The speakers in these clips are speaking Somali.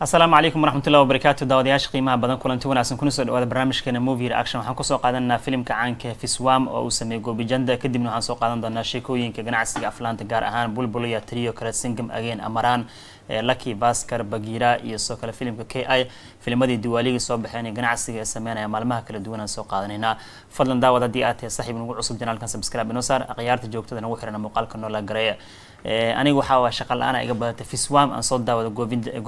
asalaamu calaykum waraxmatullahi wabarakaatu daawadayaasha qiimaha badan kulanti wanaagsan kuna soo dhawaada barnaamijkeena movie reaction waxaan kusoo qaadanaynaa filimka caanka fiswam oo uu sameeyey goobijanda kadibna waxaan soo qaadan doonaa sheekooyinka ganacsiga aflaanta gaar ahaan bulbulaya triyo kale singam ageen amaraan lucky baskar bagira iyo sidoo kale filimka k i filimadii diwaaligii soo baxeen ee ganacsiga ee sameynaya maalmaha kala duwan aan soo qaadaneynaa fadlan daawad haddii aad tahay saxiib nagu cusub janaalkan subscribe inoo saar akhyaarta joogtada nagu xirana muuqaalka noola gareeya aniga waxaa waa shaqa la-aan ah iga badatay fiswam aan soo daawada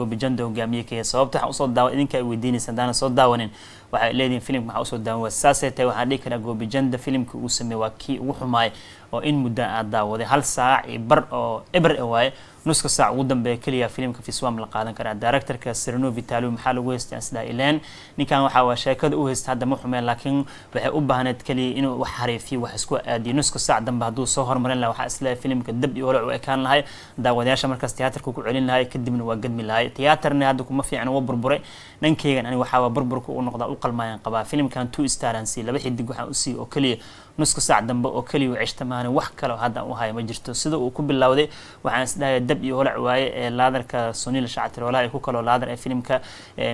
goobijanda hogaamiye kaya sababta waxaan usoo daawa idinka ay weydiinaysa haddaana soo daawanin waxay leedihiin filimka maxaa usoo daawa saasay tahay waxaan dhihi karaa goobijanda filimka uu sameeyey waa kii ugu xumaay oo in muddo aad daawaday hal saac iyo bar oo eber e waaye nuska saac ugu dambeeya keliya filimka fiswam la qaadan karaa directorka sirno vitalo maxaa lagu haystay asdaa ileen ninkan waxa waa sheekada u haysta hadda ma xumeen laakiin waxay u baahneed keliya inuu wax xariifiyo wax isku aadiyo nuska saac dambe hadduu soo hormarin lahaa waxaa isleehay filimka dab iyo oloc u ekaan lahay daawadayaasha markaas tiyaatarka ku celin lahay kadibna waa gadmi lahay tiyaatarna hadda kuma fiican waa burburay dhankeygan ani waxaa waa burburka u noqdaa qalmaayaan qabaa filimkan two star aan siiy laba xidig waxaan usii oo keliya nuska saac dambe oo keliya u wax kaleo hadda u haya ma jirto sida uu ku bilowday waxaan isdhahaya dab iyo holac waaye ee laadarka suniil shactiroolaha ay ku kaloo laadar ee filimka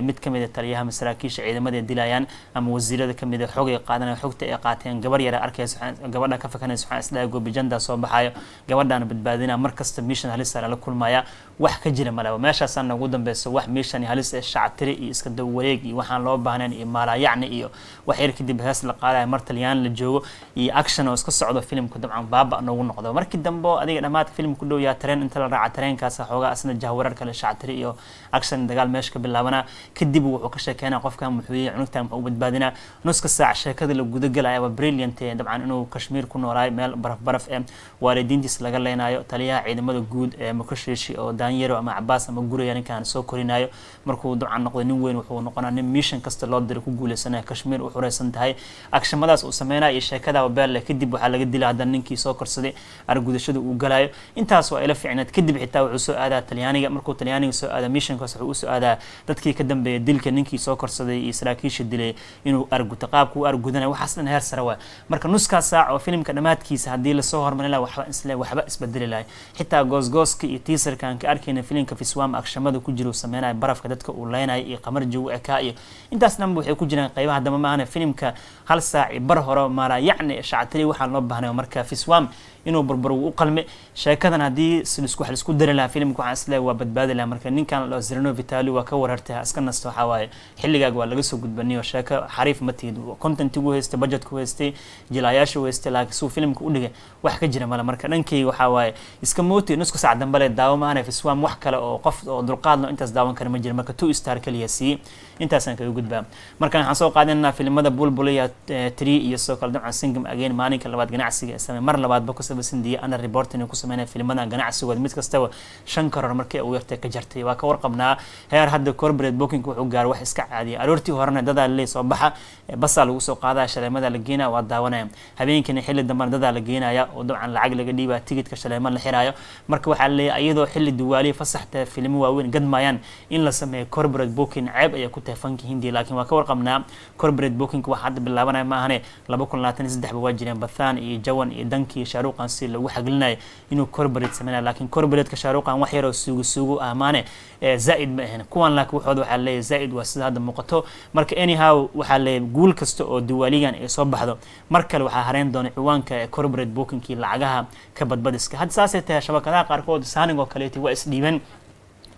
mid kamid a ah taliyaha masaraakiisha ciidamada dilayaan ama wasiirada kamid a ah xogay qaadanaya xogta ay qaateen gabar yara arkaysa gabadha ka fakanaysa waxaan isdhahaya goobijanda soo baxayo gabadhaan badbaadinaa markasta miishan halisaara ah la kulmaya wax ka jira malaba meeshaasaana ugu dambeyso wax miishan halis ee shactiri iyo iska dawareeg iyo waxaan loo baahnayn iyo maalaa iyo wax yar kadib hees la qaadaya mar taliyaan la joogo iyo action oo iska socdo filimku dabcan baaba noogu noqdo markii dambe adiga dhammaadka filimku dhow yaa tareen inta la raaca tareenkaas xoogaa asna jahwarar kale shactiri iyo action dagaal meesha ka bilaabanaa kadib wuxuu ka sheekeynaa qofkan muxuu cunugtan muxuu badbaadinaa nuska saac sheekada la guda waa brilliant dabcan inuu kashmiir ku noolaayo meel baraf baraf ee waalidiintiis laga leenayo taliyaha ciidamada guud ee muqashishi oo daanyero ama cabaas ama guraya ninkan soo korinayo markuu dabcan noqdo nin weyn wuxuu noqonaa nin mission kasta loo diro ku guuleysanayo kashmiir u xureysan tahay akshamadaas uu sameynaya iyo sheekada bilaabo beerleh kadib waxaa laga dilay haddana ninkii soo korsaday argudashada uu galaayo intaas waa ila fiicneed kadib xitaa wuxuu soo aadaa talyaaniga markuu talyaaniga soo aada mishankaas wuxuu usoo aadaa dadkii ka dambeeya dilka ninkii soo korsaday iyo saraakiisha dilay inuu arguto qaabka u argudanay waxaas dhan heer sare waay marka nuskaa saac oo filmka dhammaadkiisa haddii lasoo hormarin laha waxba isle waxba isbedeli lahay xitaa goosgooska iyo tiisarkan ka arkayna filimka fiswaama agshamada ku jira uu barafka dadka uu leynaya iyo qamarji u ekaa iyo intaas dhanba waxay ku jiraan qeybaha dambe maahane filimka hal saac bar hore maala yacni ee shacatari waxaa loo baahnay markaa fiswam inuu burburgu u qalme sheekadan haddii wax laisku dari lahaa filimka waxaan isleehay waa badbaadi lahaa marka ninkan lazrino vitali waa ka warartay iska nasto waxaa waaye xilligaaga waa laga soo gudbaniyo sheeko xariif ma tihid contentigu haystay budgetku haystay jilaayaashu haystay laakiin suu filimka u dhigay wax ka jira male marka dhankay waxaa waaye iska mooti nusku sac dambe daawo maahane fiswam wax kale oo qof oo dulqaadlo intaas daawan kara ma jira marka two star kaliya siiye intaasaan kaga gudbaa marka waxaan soo qaadanaynaa filimada bulbul eh, tree iyo soo kale dabcan singam again maalinka labaad ganacsiga same mar labaadba ku sabaysan ana reportin ku sameynaya filmadan ganacsigooda mid kastaba shan karoor markii ugu yartay ka jartay waa ka warqabnaa heer hadda corporate booking wuxuu gaaro wax iska caadiya aroortii horena dadaa laley soo baxa basaa lagu soo qaadaya shaleemada la geenaya waa daawanaya habeenkina xilli dambena dadaa la geenaya oo dabcan lacag laga dhiibaya tigidka shaleema la xiraayo marka waxaa laleeyahay iyadoo xilli duwaaliya fasaxta filimo waaweyn gadmayaan in la sameeyo corporate booking ceeb ayaa ku tahay fanka laakiin waa ka warqabnaa corporate booking waxa hadda bilaabanaya maahane laba kun labaatan saddex saddexba waa jireen bathan iyo jawan iyo dankii shaaruuqan si lagu xaglinaya inuu corborate sameynaya lakiin corporateka shaaruuqan wax yaroo suugu suugu ahmaane zaa-id ma ahayn kuwan laakiin waxooda waxaa leeyahy zaa-id waa sida hadda muuqato marka anyhow waxaa leeyahy guul kasta oo diwaaligan ay soo baxdo mar kale waxaa hareyn doona ciwaanka corborate bookingkii lacagaha ka badbadiska hadda saasay tahay shabakadaha qaarkood saanig oo kaleeti waa isdhiibeen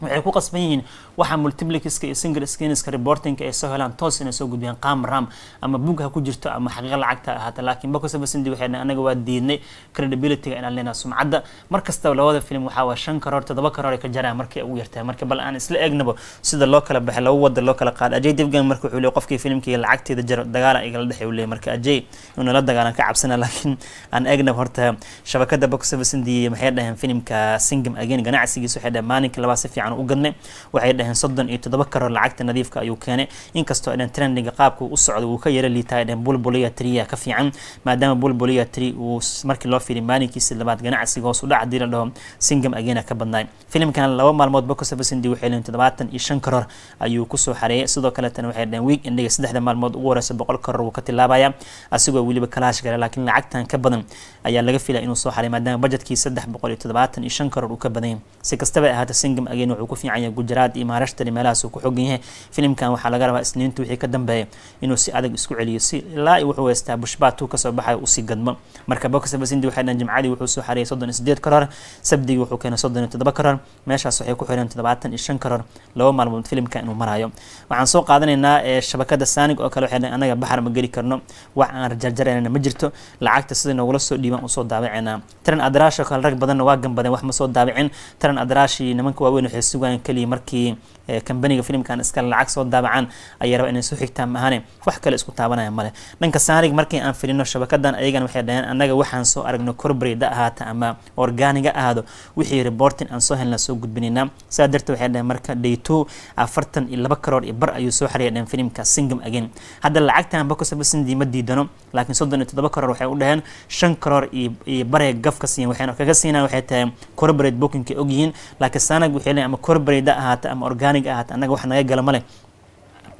waxay ku qasban yihiin waxa multiplikiska iyo single screenska reportingka ay soo helaan toos inay soo gudbiyaan qaam raam ama bug ha ku jirto ama xaqiiqa lacagta ahaata laakiin bako safasendi anaga waa diidnay credibilityga inaan leenahay sumcadda mar kastaba labada film waxaa waa shan karoor toddoba karoor ka jaraan markay ugu yartahay marka bal aan isla eegnaba sida loo kala baxay laba wada loo kala qaada ajay dibgan marka wuxuu leeyahay qofkii filmkiiga lacagteeda jaro dagaalan igala dhexay uu leeyahay marka ajay inuu la dagaalan ka cabsana laakiin aan eegnaba horta shabakada bako maxay dhaheen filmka singam again ganacsigiisa waxay dhaheen maalinka labaa si fiican fiican u gadnay waxay dhaheen soddon iyo toddoba karar lacagta nadiifka ah ayuu keenay inkastoo dhan trendinga qaabka u socda wuu ka yara liitaa dhan bulbuliya ka fiican maadaama bulbuliya uu markii loo fiiriy maalinkiisii labaad ganacsiga hoos u dhaca dii la dhaho singam ageena ka badnaay filmkan laba maalmood box office waxay leeyihin toddobaatan iyo shan karar ayuu kusoo xareeyay sidoo kaletana waxay dhaheen week indiga saddexda maalmood ugu horeysa boqol karar wuu ka tilaabayaa asigoo weliba kalaash gala laakiin lacagtan ka badan ayaa laga filaya inuu soo xaray maadaama bajetkiisa saddex boqol iyo toddobaatan iyo shan karar uu ka badanyay si kastaba ahaata singam ageena wuxuu ku fiican yahay gujaraad iyo maharashtra meelahaas uu ku xogan yahay filimkan waxaa laga rabaa isniinta wixii ka dambeeya inuu si adag isku celiyo si ilaa wuxuu haystaa bushbaa tuu kasoo baxay usii gadmo marka boxabasindi waxay dhahan jimcadii wuxuu soo xareeyay soddon iyo sideed karar sabdigii wuxuu keenay soddon iyo toddoba karar meeshaas waxay ku xireen toddobaatan iyo shan karar laba maalmood filimka inuu marayo waxaan soo qaadanaynaa shabakada saanig oo kale waxay dhahan annaga baxar ma geli karno wax aan jarjaraynana ma jirto lacagta sida noogula soo dhiibaan usoo daawacinaa taran adraasha kale rag badanna waa gambadeen wax ma soo daawicin taran adraashii nimanka waaweyn waxay sugaan keliya markii kambaniga filimkan iska lacag soo daabacaan ayay rabaa inay soo xigtaan maahane wax kale isku taabanaya male dhanka saarig markii aan filino shabakadan ayagan waxay dhaheen annaga waxaan soo aragno corboreda ahaata ama orgaaniga ahaado wixii reporting aan soo helna soo gudbinaynaa sidaa darteed waxay dhaheen marka dayto afartan ah, iyo laba karoor iyo bar ayuu soo xariya dhaheen filimka singam again hadda lacagtan bakosabasindi ma diidano laakiin soddon iyo toddoba karoor waxay u dhaheen shan karoor iyo baree gafka siiyan waxayna kaga siinaan waxay tahay corborate bookinkay ogyihiin laakiin saanag waxay leeyihin ama corboreda ahaata ama organic qaniga ahaata annaga wax naga gala ma leh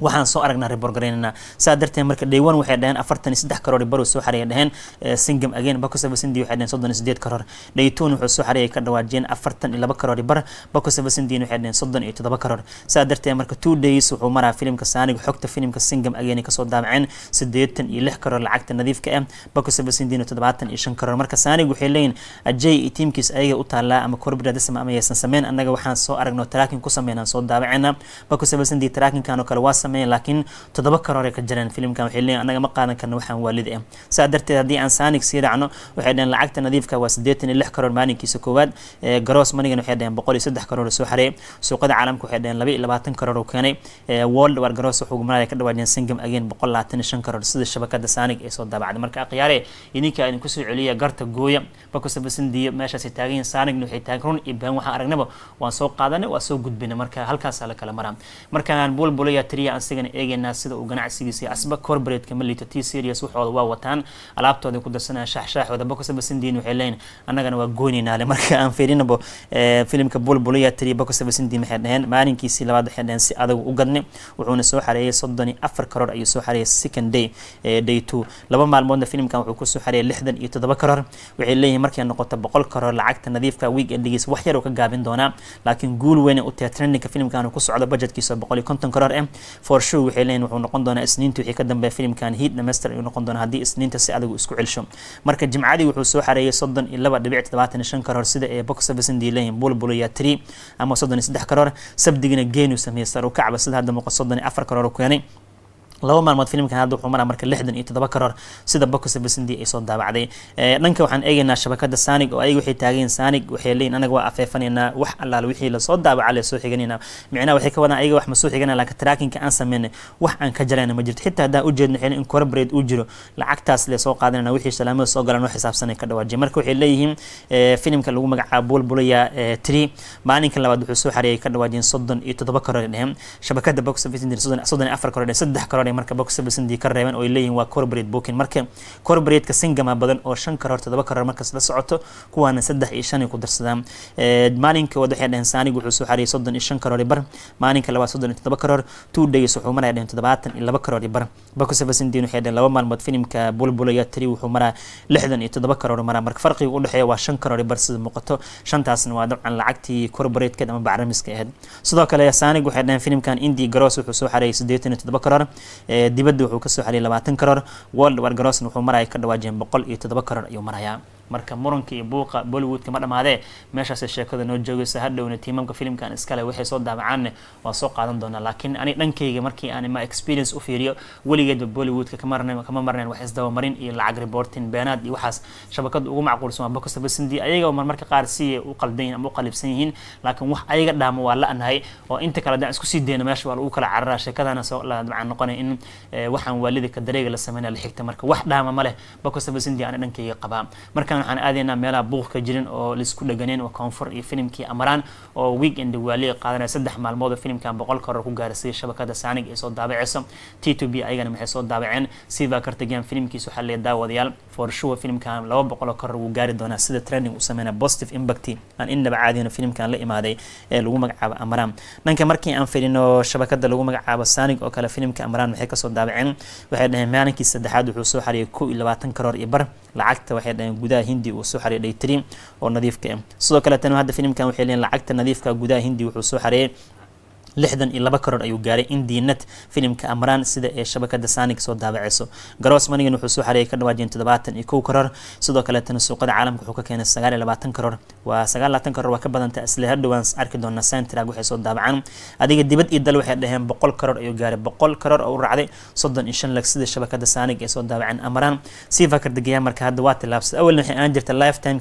waxaan soo aragnaa reborgaraynana saa darteed marka daywan waxay dhaheen afartan saddex karoor barow soo xareeya dhaheen eh, singam again bakusabasindi waxay dhaheen soddon sideed karoor daytuun wuxuu soo xareeyay ka dhawaajiyeen afartan iyo laba karoor bar bakusabasindin waxay dhaheen soddon iyo toddoba karoor saa darteed marka two days wuxuu maraa filimka saaniga xogta filimka singam again kasoo daabaceen sideetan iyo lix karoor lacagta nadiifka ah bakusabasindin toddobaatan iyo shan karoor marka saanig waxay leeyihin ajay iyo tiimkiis ayaga u taalaa ama korbidadisma ama yaysan sameyn annaga waxaan soo aragnoo taraakin ku sameynaan soo daabaceyna bakusabasindi taraakinkan oo kale waa sameyn laakiin toddoba karoore ka jiraan filimkan waxay leeyihin annaga ma qaadan karno waxaan waalid ah eh. saa darteed haddii aan saanig sii raacno waxay dhaheen lacagta nadiifka ah waa siddeetan iyo lix karoor maalinkiisa koowaad gross moneygan waxay dhaheen boqol iyo saddex karoor soo xarey suuqada caalamka waxay dhaheen laba iyo labaatan karoor uu keenay world war gross wuxuu maraya ka dhawaadeen singam again boqol labaatan iyo shan karoor sida shabakada saanig ay soo daabacday marka akhyaare idinka idinku soo celiya garta gooya bakusabasandiyo meeshaasay taagan yihin saanigna waxay taagan run iyo been waxaan aragnaba waan soo qaadanay waa soo gudbinay marka halkaasaa la kala maraa markaan buulbulaya tiriya asagana eegeynaa sida uu ganacsigiisa asba corporateka malito t serias waxooda waa wataan alaabtooda ku darsanaya shaaxshaaxoodaba kusabasandiin waxay leeyiin annagana waa goynaynaale marka aan fiirinabo eh, filimka bulbulaya tiri bakusabasandiin waxay dhaheen maalinkiisii labaad waxay dhaheen si adagu u gadni wuxuuna soo xareeyay soddon iyo afar karoor ayuu soo xareeyay second day eh, day two laba maalmoodna filimkan wuxuu kusoo xareeyay lixdan iyo toddoba karoor waxay leeyihin markay noqoto boqol karoor lacagta nadiifka week endigiisa wax yar ka gaabin doonaa laakiin guul weyne u tae filimkan uu budgetkiisa boqol iyo konton karoor eh for show waxay leeyihin wuxuu noqon doonaa isniinta wixii ka dambeeya filimkan hiid dhameyster ayuu noqon doonaa haddii isniinta si adigu isku celsho marka jimcadii wuxuu soo xareeyay soddon iyo laba dhibic todobaatan iyo shan karoor sida ee box officin diilayin bulbul ayaa tiri ama soddon iyo saddex karoor sabdigina geen uu sameeyey sar u kacba sida hadda muuqa soddon iyo afar karoor u keenay laba maalmood filimkan hadda wuxuu maraa marka lixdan iyo toddoba karoor sida bocos besindi ay soo daabacday dhanka waxaan eegaynaa shabakada sanig oo ayag waxay taageen sanig waxay leeyiin anaga waa afeefanaynaa wax allaal wixii lasoo daabaca lasoo xiganaynaa micnaha waxay ka wadaan ayaga wax ma soo xigana laakiin trackinka aan sameynay wax aan ka jarayna ma jirto xitaa haddaan ujeedno xilin in corporate uu jiro lacagtaas lee soo qaadanayna wixii salaamada soo galaan oo xisaabsanay ka dhawaajiya marka waxay leeyihiin filimka lagu magacaabo bulbulaya tree maalinka labaad wuxuu soo xareeyay ka dhawaajiyeen soddon iyo toddoba karoor dheheen shabakada bocos besindi soddon iyo afar karoor dheheen saddex karoor maray marka boxbasandi ka reebeen oo ay leeyihin waa corporate booking marka corporateka singama badan oo shan karoor todoba karoor markaas la socoto kuwaana saddex iyo shan ay ku darsadaan eh, maalinka waad waxay dhaheen saanigu wuxuu soo xareeyay soddon iyo shan karoor bar maalinka labaad soddon iyo toddoba karoor two days wuxuu maraya dhaheen toddobaatan iyo laba karoor bar boxbasandin waxay dhaheen laba maalmood filimka bulbulaya tiri wuxuu maraa lixdan iyo toddoba karoor maraa marka farqiga u dhexeeya waa shan karoor bar sida muuqato shantaasna waa dabcan lacagtii corporateka ama bacrimiska ahayd sidoo kale saanigu waxay dhaheen filimkan indi garoos wuxuu soo xareeyay siddeetan iyo toddoba karoor ee dibadda wuxuu kasoo xaliyay labaatan karoor world wargaroosna wuxuu maraya ka dhawaa boqol iyo toddoba karoor ayuu marayaa marka muranka iyo buuqa bollywoodka ma dhamaadee meeshaasay sheekada noo joogaysa hadhowna tiimamka filimkan iskale waxay soo daabacaan eh, waa soo qaadan doonaa laakiin ani dhankayga markii aan ma experience u fiiriyo weligeedba bollywoodka kama marnayn wax isdabamarin iyo lacag reportin beenaad iyo waxaas shabakada ugu macquulsan waa bokosabasindi ayaga marmarka qaar siya u qaldan ama u qalibsan yihiin laakiin wax ayaga dhaamo waa la-anahay oo inta kale haddaan isku sii deyno meesha waa lagu kala cararaa sheekadana soo dabcan noqonay in eh, waxaan waalidka dareega la sameynaya la xigta marka wax dhaama ma leh bokosabasindi aan dhankayga qabaa markaan waxaan waxaan aadaynaa meelaha buuqka jirin oo laisku dheganayn waa koonfur iyo filimkii amaraan oo weekend waali qaadanaya saddex maalmood oo filimkan boqolka hore ku gaarsiiyay shabakada saanig ee soo daabacaysa t t b ayagana maxay soo daabaceen siva kartagan filimkiisa waxaa leeya daawadayaal for sure filimkan laba boqoloo ka hore wuu gaari doonaa sida trending uu sameynaa positive impact aan innaba caadiyno filimkan la imaaday ee lagu magacaabo amaraan dhanka markii aan fidhino shabakada lagu magacaabo saanig oo kale filimka amaraan maxay kasoo daabaceen waxay dhaheen maalinkii saddexaad wuxuu soo xariyay kow iyo labaatan karoor iyo bar lacagta waxay dhaheen gudaha hindi uu soo xareeyay daytrim oo nadiifka ah sidoo kale tan hadda filimkan waxay leeyihin lacagta nadiifka ah gudaha hindi wuxuu soo xareeyay لحدن إلا بكرر أيو غاري إن دينت فيلم كأمران سيدة إيه شبكة دسانيك سود دابع عيسو غروس ماني ينو حسو حريك كردوا جين تدباتن إيكو كرر سودو كالتن سوق دا عالم كحوكا كين السغالي لباتن كرر وسغال لاتن كرر وكبادن تأسلي هر دوان سعرك دون نسان تلاقو حيسو دابع عن أديق ديبت إيد دلو حيات دهين بقول كرر أيو غاري بقول كرر أو رعدي سودن إشن لك سيدة شبكة دسانيك إيه سود دابع عن أمران سي فكر دقيا مركا هدوات اللابس أول نحي أنجرت اللايف تايم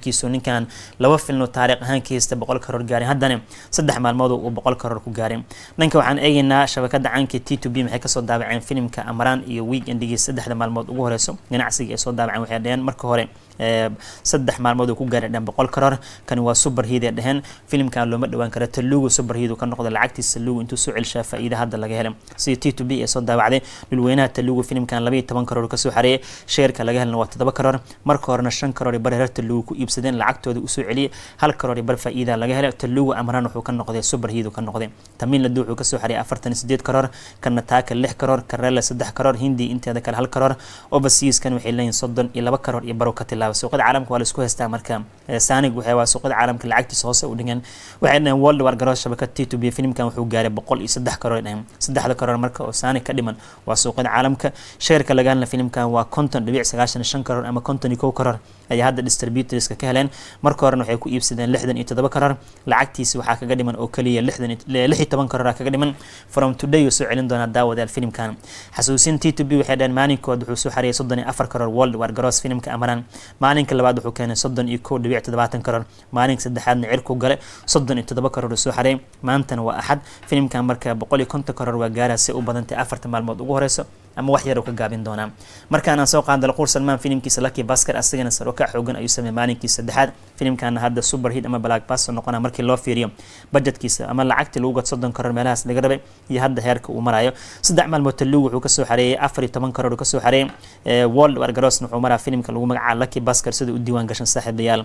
dhanka waxaan eegeynaa shabakada caanka t to b maxay kasoo daabaceen filimka amaraan iyo weekendigii saddexda maalmood ugu horeyso ganacsiga ay soo daabaceen waxay dhaheen marka hore saddex maalmood uu ku gaaray dhan boqol karar kan waa super heed dhaheen filimkan looma dhawaan kara talugu super ka noqda lacagtiisa lugu intuu soo celshaa faa'iida hadda laga helay sida t to b ee soo daawacday dhulweynaha talugu filimkan laba toban karar ka xareeyay sheerka laga helna waa toddoba karar marka horena shan karar bar heer talugu ku iibsadeen lacagtooda usoo celiyay hal karar bar faa'iida laga helay talugu amran wuxuu ka noqday super ka noqday tamiin wuxuu ka soo afartan sideed karar kana taaka lix karar karela saddex karar hindi inteeda kale hal karar overseaskan waxay leeyihin soddon iyo laba karar iyo baro ka tilaaba waxyaabaha suuqada caalamka waa laisku haystaa marka sanig waxyaabaha suuqada caalamka lacagtiisa hoose u dhigan waxay dhaheen world war garoo shabakad t to b filimkan wuxuu gaaray boqol iyo saddex karoor dhaheen saddexda karoor marka oo sanig ka dhiman waa suuqada caalamka sheerka laga hadla filimkan waa konton dhibic sagaashan shan karoor ama konton iyo kow karoor ayay hadda distributorska ka heleen marka horena waxay ku iibsadeen lixdan iyo toddoba karar lacagtiisi waxaa kaga dhiman oo keliya lixdan lix iyo toban karar kaga dhiman from today uu soo celin doonaa daawadayaal filmkan xasuusin t t b waxay dhaheen maalinkood wuxuu soo xariyay soddon iyo afar karar world war garoos filmka amaran maalinka labaad wuxuu keenay soddon iyo kow dhibic toddobaatan karar maalinka saddexaadna cirku gale soddon iyo toddoba karar uu soo xariyay maantana waa axad filmkan marka boqol iyo konton karar waa gaaraya si u badantay afarta maalmood ugu horeyso ama wax yar ka gaabin doonaa markaanaan soo qaada laquur salmaan filimkiisa laki baskar asagana saroka xoogan ayuu sameeyay maalinkii saddexaad filimkaana hadda super hit ama blackbuster noqona markii loo fiiriyo budgetkiisa ama lacagtii lagu gadsodon karo meelahaas laga rabay iyo hadda heerka uu marayo saddex maalmood talug wuxuu kasoo xareeyay afar iyo toban karoor kasoo xareeyay world wargaros wuxuu maraa filimka lagu magacaaba laki baskar sida u diiwaan gashan saaxiibayaal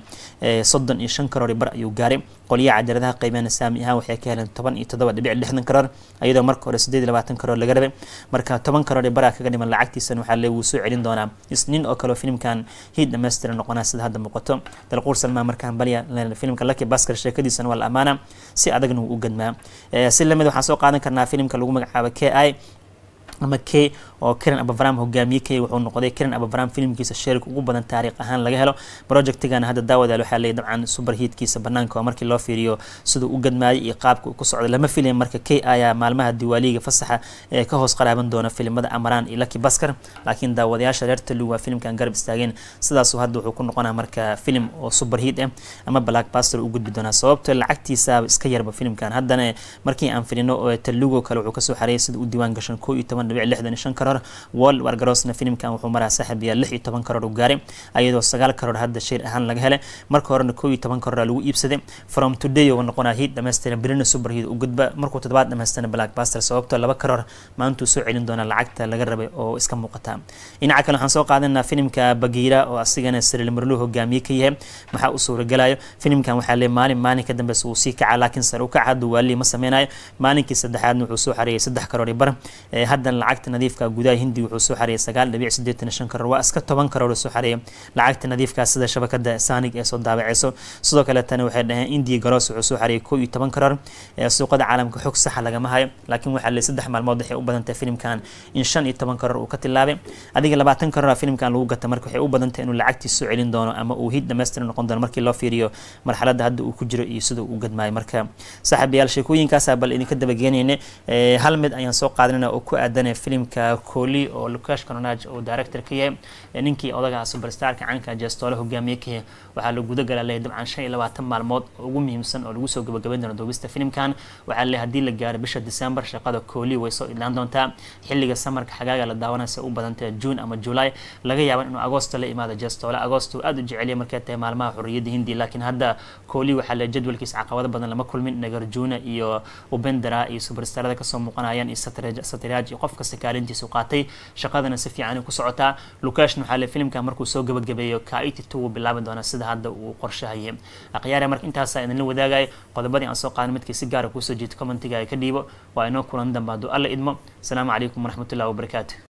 soddon iyo shan karoor bar ayuu gaaray qolyaha cajaladaha qaybana saami ahaan waxay ka heleen toban iyo toddoba dhibic lixdan karoor iyadoo marka hore sideed iyo labaatan karoor laga rabay marka toban karoor bar waraa kaga dhiman lacagtiisana waxaa le wuu soo celin doonaa isniin oo kaleo filimkan hiid dhammaystiran noqonaa sida hadda muuqato dalquur salmaa markaan balya filimka lucky basker sheekadiisana waa la ammaanaa si adagna wuu u gadmaa si lamid waxaan soo qaadan karnaa filimka lagu magacaabo k i ama k oo kiran abavram hogaamiye kaya wuxuu noqday kiran abavram filimkiisa sheerig ugu badan taariikh ahaan laga helo projectigan hadda daawadaal waxaa leeyay dabcan subar hiidkiisa banaanka oo markii loo fiiriyo siduu u gadmaayay iyo qaabka uu ku socday lama filaya marka k ayaa maalmaha diwaaliga fasaxa ee ka hoos qaraaban doona filimada amaraan iyo lucky baskar laakiin daawadayaasha reer talow waa filimkan garab istaageen sidaasuu hadda wuxuu ku noqonaa marka filim oo subar hiid ah eh ama blackbuster u gudbi doonaa sababto lacagtiisaaba iska yarba filimkan haddana markii aan filino telugo kale wuxuu kasoo xareeyay sida u diiwaan gashan koo iyo toban dhibic lixdan iyo shan karor dollar wal wargaroosna filimkan wuxuu maraa saaxib lix iyo toban karoor u gaaray ayadoo sagaal karoor hadda shayr ahaan laga helay marka horena koo iyo toban karoora lagu iibsaday from today oo noqonaa hiid dhammaystiran berina subarhiid u gudba markuu toddobaad dhammaystiran blackbuster sababtoo laba karoor maantuu soo celin doonaa lacagta laga rabay oo iska muuqata dhinaca kale waxaan soo qaadanaa filimka bagiira oo asigana sariil marluu hogaamiye ka yahay maxaa u suuragalayo filimkan waxaa le maalin maalin ka dambeysa wuu sii kacaa laakiin sare u kaca duwaali ma sameynayo maalinkii saddexaadna wuxuu soo xareeyay saddex karoor bar haddana lacagta nadiifka gudaha hindiga wuxuu soo xareeyay sagaal dhibic sideetan shan karar waa iska toban karar soo xareeyay lacagta nadiifkaa ah sida shabakada saanig ee soo daabaceyso sidoo kale waxay dhaheen indiya garoos wuxuu soo xareeyay koo iyo toban karar suuqada caalamka xog saxa lagama hayo laakiin waxaa leeyay saddex maalmood waxay u badantahay filimkan in shan iyo toban karar uu ka tilaabay adiga labaatan karar filimkan lagu gata marka waxay u badantahay inuu lacagtii soo celin doono ama uu hid dhammaystiran noqon doono markii loo fiiriyo marxaladda hadda uu ku jiro iyo sida uu gadmaayo marka saaxiibayaal sheekooyinkaasa bal idinka dabageynayna hal mid ayaan soo qaadanayna oo ku aadanaya filimka koli oo lukash cronaj uu director ka yahay ninkii odaga ah suberstarka caanka ah jestoole hogaamiye ka yahay waxaa la guda galaa leeyahay dabcan shan iyo labaatan maalmood ugu muhiimsan oo lagu soo gabagabayn doono duubista filimkan waxaa leeyahay haddii la gaaro bisha december shaqada kooli way soo idlaan doontaa xilliga samarka xagaaga la daawanaysa u badantay june ama july laga yaaban inuu agosto la imaado jestoole agosto aada u jeceliya markay tahay maalmaha xorriyadda hindi laakiin hadda kooli waxaa leeyahay jadwalkiisa caqabado badan lama kulmin nagarjuuna iyo ubendara iyo suberstarada kasoo muuqanayaan iyo satriyaaj iyo qof kasta kaalintiisa qaatay shaqadana si fiican ku socotaa lukash maxaale filimka markuu soo gabagabeeyo kaiti two wuu bilaabi doonaa sida hadda uu qorshahayay akhyaare marka intaasa idinla wadaagaya qodobadii aan soo qaadan midkii si gaara ah kuusoo jiito commentiga ka dhiibo waa inoo kulan dambe hadduu alla idmo asalaamu calaykum waraxmatullahi wabarakaatu